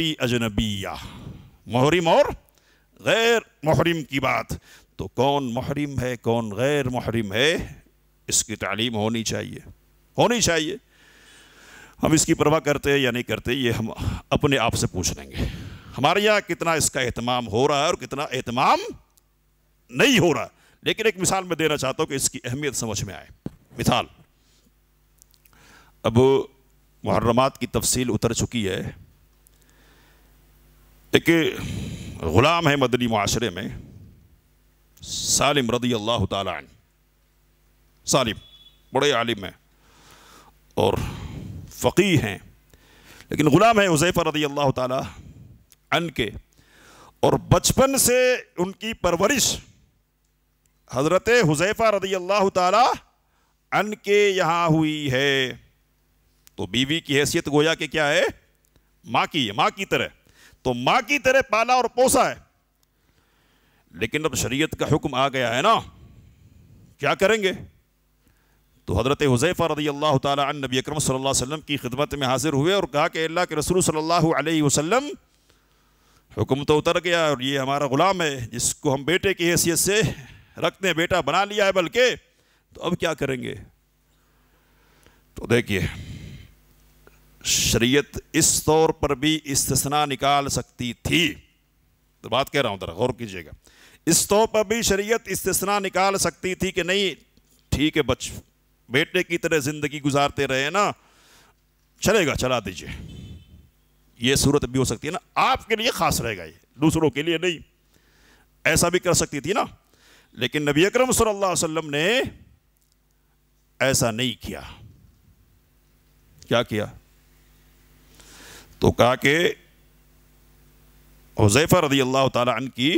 फी अजनबिया महरिम और गैर महरिम की बात तो कौन महरिम है कौन गैर महरिम है इसकी तालीम होनी चाहिए होनी चाहिए हम इसकी परवाह करते हैं या नहीं करते ये हम अपने आप से पूछ लेंगे हमारे यहाँ कितना इसका अहतमाम हो रहा है और कितना अहतमाम नहीं हो रहा लेकिन एक मिसाल मैं देना चाहता हूँ कि इसकी अहमियत समझ में आए मिसाल अब मुहर्रमात की तफसील उतर चुकी है एक ग़ुलाम है मदनी माशरे में सालिम रदी अल्लाह तालन सालिम बड़े आलिम हैं और फ़कीह हैं लेकिन ग़ुलाम है हुज़ैफ़ा रदी अल्लाह तन के और बचपन से उनकी परवरिश हज़रत हुज़ैफ़ा रदी अल्लाह तन के यहाँ हुई है तो बीवी की हैसियत गोया के क्या है माँ की है माँ की तरह तो मां की तरह पाला और पोसा है लेकिन अब शरीयत का हुक्म आ गया है ना क्या करेंगे तो हज़रत हुज़ैफ़ा रदी अल्लाह तन नबी अक्रम वसल्लम की खिदमत में हाजिर हुए और कहा कि अल्लाह के रसूल सल्लल्लाहु अलैहि वसल्लम हुक्म तो उतर गया और ये हमारा ग़ुलाम है जिसको हम बेटे की हैसियत से रखते हैं बेटा बना लिया है बल्कि तो अब क्या करेंगे तो देखिए शरीयत इस तौर पर भी इस्तना निकाल सकती थी तो बात कह रहा हूं ज़रा गौर कीजिएगा इस तौर पर भी शरीयत इस्तना निकाल सकती थी कि नहीं ठीक है बच बेटे की तरह ज़िंदगी गुजारते रहे ना चलेगा चला दीजिए यह सूरत भी हो सकती है ना आपके लिए खास रहेगा ये दूसरों के लिए नहीं ऐसा भी कर सकती थी ना लेकिन नबी अकरम सल्लल्लाहु अलैहि वसल्लम ने ऐसा नहीं किया क्या किया तो कहा कि हुजैफा रजी अल्लाह तन की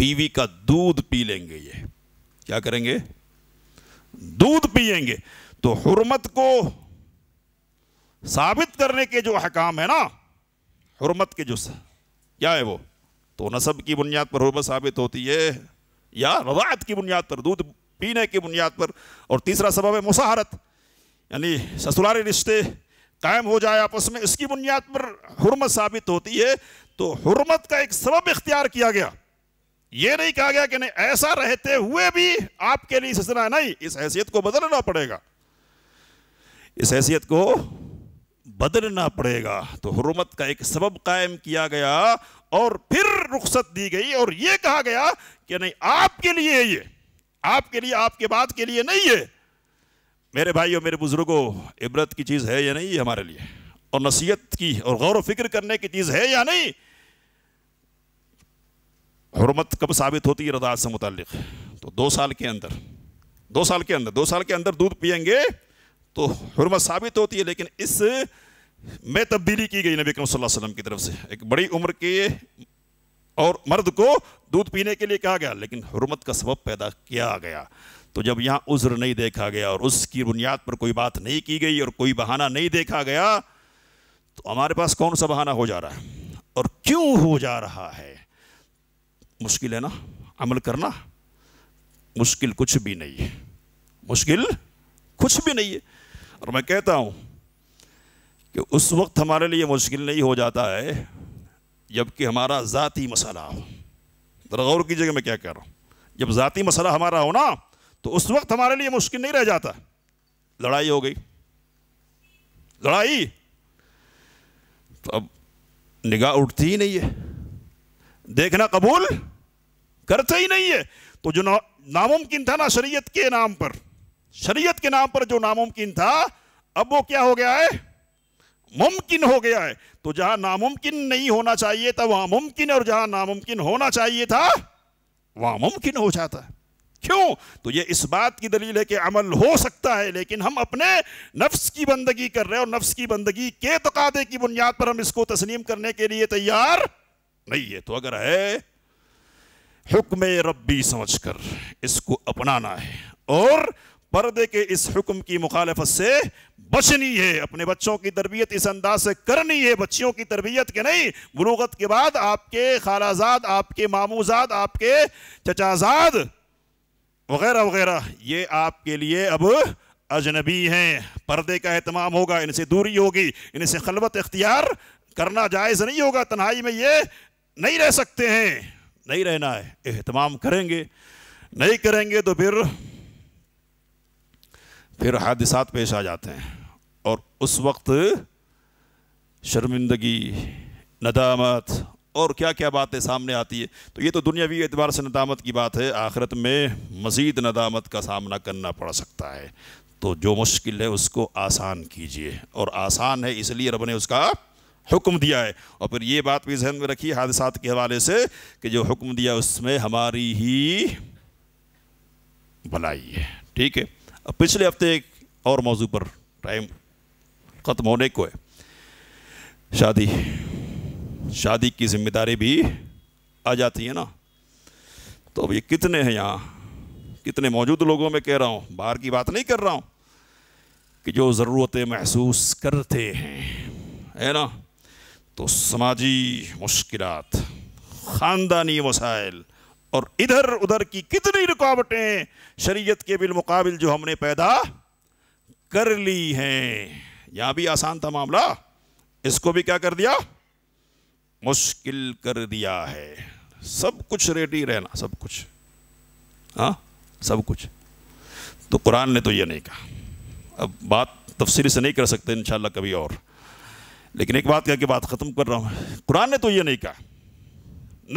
बीवी का दूध पी लेंगे ये क्या करेंगे दूध पियेंगे तो हरमत को साबित करने के जो अहकाम है ना हरमत के जो क्या है वो तो नसब की बुनियाद पर हुरमत साबित होती है या रवायत की बुनियाद पर दूध पीने की बुनियाद पर और तीसरा सबब है मुसाहरत यानी ससुरारी रिश्ते कायम हो जाए आपस में इसकी बुनियाद पर हरमत साबित होती है तो हरमत का एक सबब इख्तियार किया गया ये नहीं कहा गया कि नहीं ऐसा रहते हुए भी आपके लिए सजना नहीं इस हैसियत को बदलना पड़ेगा इस हैसियत को बदलना पड़ेगा तो हरमत का एक सबब कायम किया गया और फिर रुख्सत दी गई और यह कहा गया कि नहीं आपके लिए ये आपके लिए आपके बाद के लिए नहीं है मेरे भाई और मेरे बुज़ुर्गों इबरत की चीज़ है या नहीं हमारे लिए और नसीहत की और गौर फिक्र करने की चीज़ है या नहीं हरमत कब साबित होती है रदात से मुतल तो दो साल के अंदर दो साल के अंदर दो साल के अंदर दूध पियेंगे तो हरमत साबित होती है लेकिन इस में तब्दीली की गई नबी कम वसल्लम की तरफ से एक बड़ी उम्र के और मर्द को दूध पीने के लिए कहा गया लेकिन हरमत का सबब पैदा किया गया तो जब यहाँ उज्र नहीं देखा गया और उसकी बुनियाद पर कोई बात नहीं की गई और कोई बहाना नहीं देखा गया तो हमारे पास कौन सा बहाना हो जा रहा है और क्यों हो जा रहा है मुश्किल है ना अमल करना मुश्किल कुछ भी नहीं है मुश्किल कुछ भी नहीं है और मैं कहता हूँ कि उस वक्त हमारे लिए मुश्किल नहीं हो जाता है जबकि हमारा ज़ाती मसाला हो ज़रा गौर कीजिएगा मैं क्या कह रहा हूँ जब ज़ाती मसाला हमारा हो ना तो उस वक्त हमारे लिए मुश्किल नहीं रह जाता लड़ाई हो गई लड़ाई तो अब निगाह उठती ही नहीं है देखना कबूल करते ही नहीं है तो जो ना, नामुमकिन था ना शरीयत के नाम पर शरीयत के नाम पर जो नामुमकिन था अब वो क्या हो गया है मुमकिन हो गया है तो जहां नामुमकिन नहीं होना चाहिए था वहां मुमकिन और जहां नामुमकिन होना चाहिए था वहां मुमकिन हो जाता है क्यों तो ये इस बात की दलील है कि अमल हो सकता है लेकिन हम अपने नफ्स की बंदगी कर रहे हैं और नफ्स की बंदगी के तकादे की बुनियाद पर हम इसको तस्लीम करने के लिए तैयार नहीं है तो अगर है हुक्म रब्बी कर इसको अपनाना है और पर्दे के इस हुक्म की मुखालफत से बचनी है अपने बच्चों की तरबियत इस अंदाज से करनी है बच्चियों की तरबियत के नहीं बलूगत के बाद आपके खालाजाद आपके मामूजाद आपके चचाजाद वगैरह वगैरह ये आपके लिए अब अजनबी हैं पर्दे का अहतमाम होगा इनसे दूरी होगी इनसे खलबत इख्तियार करना जायज़ नहीं होगा तन्हाई में ये नहीं रह सकते हैं नहीं रहना है अहतमाम करेंगे नहीं करेंगे तो फिर फिर हादिसात पेश आ जाते हैं और उस वक्त शर्मिंदगी नदामत और क्या क्या बातें सामने आती है तो ये तो दुनियावी एतबार से नदामत की बात है आखिरत में मज़ीद नदामत का सामना करना पड़ सकता है तो जो मुश्किल है उसको आसान कीजिए और आसान है इसलिए रब ने उसका हुक्म दिया है और फिर ये बात भी जहन में रखी हादसात के हवाले से कि जो हुक्म दिया उसमें हमारी ही भलाई है ठीक है अब पिछले हफ्ते एक और मौजू पर टाइम ख़त्म होने को है शादी शादी की जिम्मेदारी भी आ जाती है ना तो अब ये कितने हैं यहाँ कितने मौजूद लोगों में कह रहा हूँ बाहर की बात नहीं कर रहा हूँ कि जो ज़रूरतें महसूस करते हैं है ना तो समाजी मुश्किल ख़ानदानी वसाइल और इधर उधर की कितनी रुकावटें शरीयत के बिलमुकाबिल जो हमने पैदा कर ली हैं यहाँ भी आसान था मामला इसको भी क्या कर दिया मुश्किल कर दिया है सब कुछ रेडी रहना सब कुछ हाँ सब कुछ तो कुरान ने तो ये नहीं कहा अब बात तफसील से नहीं कर सकते इन कभी और लेकिन एक बात कह बात ख़त्म कर रहा हूँ कुरान ने तो ये नहीं कहा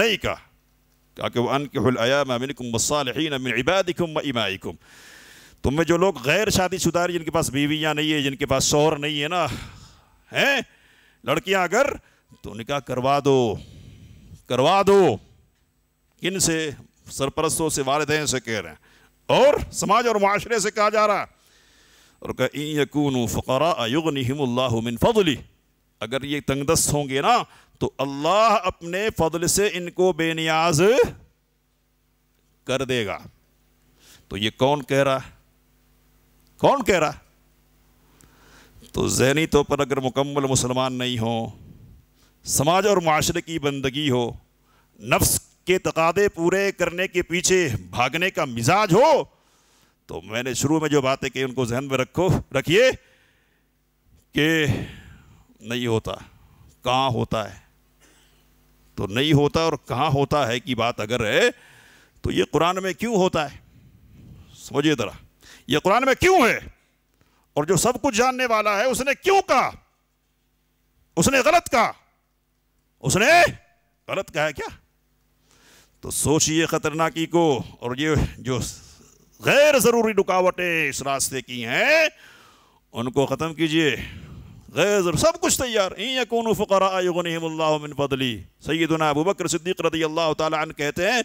नहीं कहा कि तुम में तो जो लोग गैर शादी शादीशुदार जिनके पास बीवियाँ नहीं है जिनके पास शोहर नहीं है ना हैं लड़कियाँ अगर तो निका करवा दो करवा दो इनसे सरपरस्तों से वालदे से कह रहे हैं और समाज और माशरे से कहा जा रहा है और कहीं यकून फ़रा अगर ये तंगदस्त होंगे ना तो अल्लाह अपने फजल से इनको बेनियाज कर देगा तो ये कौन कह रहा है कौन कह रहा है तो जहनी तौर तो पर अगर मुकम्मल मुसलमान नहीं हों समाज और माशरे की बंदगी हो नफ्स के तकादे पूरे करने के पीछे भागने का मिजाज हो तो मैंने शुरू में जो बातें की उनको जहन में रखो रखिए कि नहीं होता कहाँ होता है तो नहीं होता और कहाँ होता है की बात अगर है तो ये कुरान में क्यों होता है समझिए ज़रा ये कुरान में क्यों है और जो सब कुछ जानने वाला है उसने क्यों कहा उसने गलत कहा उसने गलत कहा क्या तो सोचिए खतरनाकी को और ये जो गैर ज़रूरी रुकावटें इस रास्ते की हैं उनको ख़त्म कीजिए गैर सब कुछ तैयार इन यकून फ़कराबली सैदना अबू बकर सिद्दीक रदी अल्लाह तन कहते हैं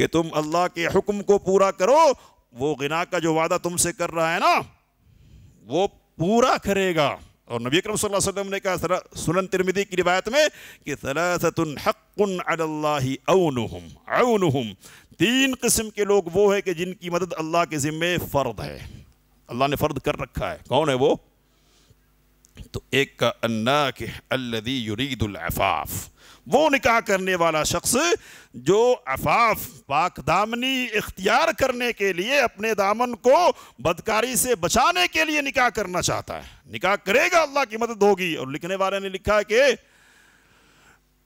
कि तुम अल्लाह के हुक्म को पूरा करो वो गिना का जो वादा तुमसे कर रहा है ना वो पूरा करेगा और नबी अकरम सल्लल्लाहु अलैहि वसल्लम ने कहा सरा सुनन तिरमिदी की रिवायत में कि सलासतुन हक़्क़ुन अलल्लाहि औनुहुम औनुहुम तीन किस्म के लोग वो है कि जिनकी मदद अल्लाह के ज़िम्मे फ़र्द है अल्लाह ने फ़र्द कर रखा है कौन है वो तो एक का अन्ना के अल्लदी युरीदुल्फाफ वो निकाह करने वाला शख्स जो अफाफ पाक दामनी इख्तियार करने के लिए अपने दामन को बदकारी से बचाने के लिए निकाह करना चाहता है निकाह करेगा अल्लाह की मदद होगी और लिखने वाले ने लिखा है कि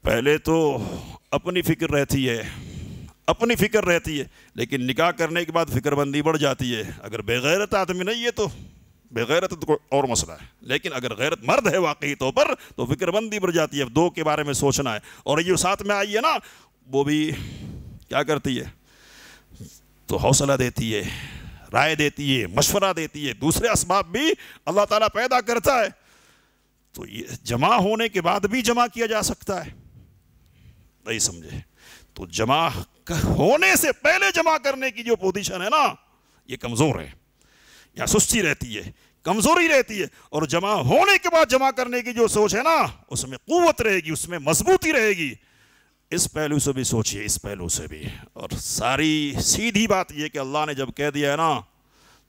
पहले तो अपनी फिक्र रहती है अपनी फिक्र रहती है लेकिन निकाह करने के बाद फिक्रबंदी बढ़ जाती है अगर बेगैरत आदमी नहीं है तो बेगैरत तो और मसला है लेकिन अगर गैरत मर्द है वाकई तौर तो पर तो फिक्रबंदी बढ़ जाती है दो के बारे में सोचना है और ये साथ में आई है ना वो भी क्या करती है तो हौसला देती है राय देती है मशवरा देती है दूसरे इसबाब भी अल्लाह ताला पैदा करता है तो ये जमा होने के बाद भी जमा किया जा सकता है नहीं समझे तो जमा होने से पहले जमा करने की जो पोजीशन है ना ये कमज़ोर है या सुस्ती रहती है कमज़ोरी रहती है और जमा होने के बाद जमा करने की जो सोच है ना उसमें कुत रहेगी उसमें मजबूती रहेगी इस पहलू से भी सोचिए इस पहलू से भी और सारी सीधी बात यह कि अल्लाह ने जब कह दिया है ना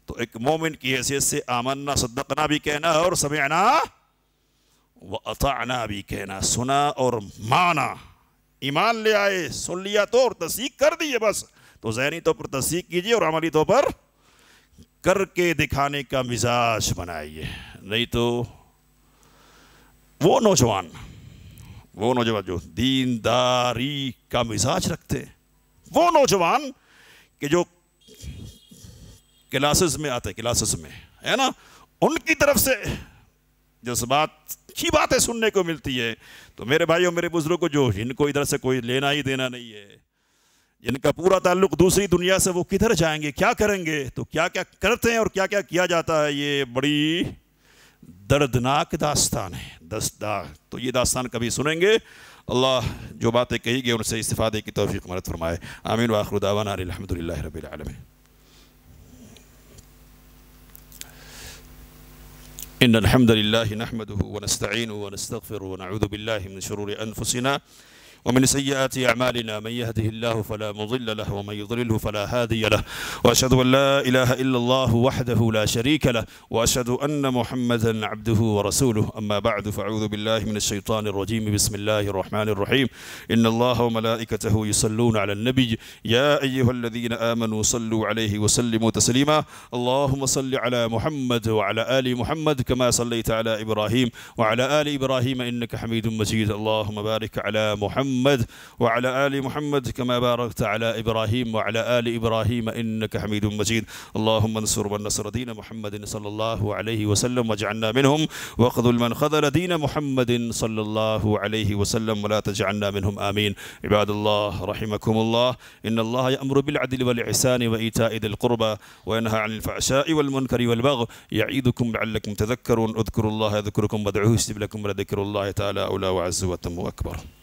तो एक मोमिन की हैसियत से आमन्ना सदकना भी कहना और समझना व अताना भी कहना सुना और माना ईमान ले आए सुन लिया तो और तस्दीक कर दिए बस तो जहनी तौर तो पर तस्दीक कीजिए और अमली तौर तो पर करके दिखाने का मिजाज बनाइए नहीं तो वो नौजवान वो नौजवान जो दीनदारी का मिजाज रखते वो नौजवान कि जो क्लासेस में आते क्लासेस में है ना उनकी तरफ से जज्बात की बातें सुनने को मिलती है तो मेरे भाइयों मेरे बुजुर्गों को जो इनको इधर से कोई लेना ही देना नहीं है जिनका पूरा ताल्लुक दूसरी दुनिया से वो किधर जाएंगे क्या करेंगे तो क्या क्या करते हैं और क्या क्या किया जाता है ये बड़ी दर्दनाक दास्तान है दस्ता तो ये दास्तान कभी सुनेंगे अल्लाह जो बातें कही गई उनसे इस्तीफ़ादे की तोफ़ी मरत फरमाए आमीन वाखरुदावान अलहमदिल्ला रबालम इन अलहमदिल्ला नहमद वनस्तिन वनस्तफ़िर वनऊदबिल्ला शरूर अनफुसिना ومن سيئات أعمالنا من يهده الله فلا مضل له ومن يضلله فلا هادي له وأشهد أن لا إله إلا الله وحده لا شريك له وأشهد أن محمدا عبده ورسوله أما بعد فأعوذ بالله من الشيطان الرجيم بسم الله الرحمن الرحيم إن الله وملائكته يصلون على النبي يا أيها الذين آمنوا صلوا عليه وسلموا تسليما اللهم صل على محمد وعلى آل محمد كما صليت على إبراهيم وعلى آل إبراهيم إنك حميد مجيد اللهم بارك على محمد محمد وعلى آل محمد كما باركت على إبراهيم وعلى آل إبراهيم إنك حميد مجيد اللهم انصر من نصر دين محمد صلى الله عليه وسلم واجعلنا منهم واخذل من خذل دين محمد صلى الله عليه وسلم ولا تجعلنا منهم آمين عباد الله رحمكم الله إن الله يأمر بالعدل والإحسان وإيتاء ذي القربى وينهى عن الفحشاء والمنكر والبغي يعيدكم لعلكم تذكرون اذكروا الله يذكركم وادعوه يستجب لكم ولذكر الله تعالى أولى وعز وتم أكبر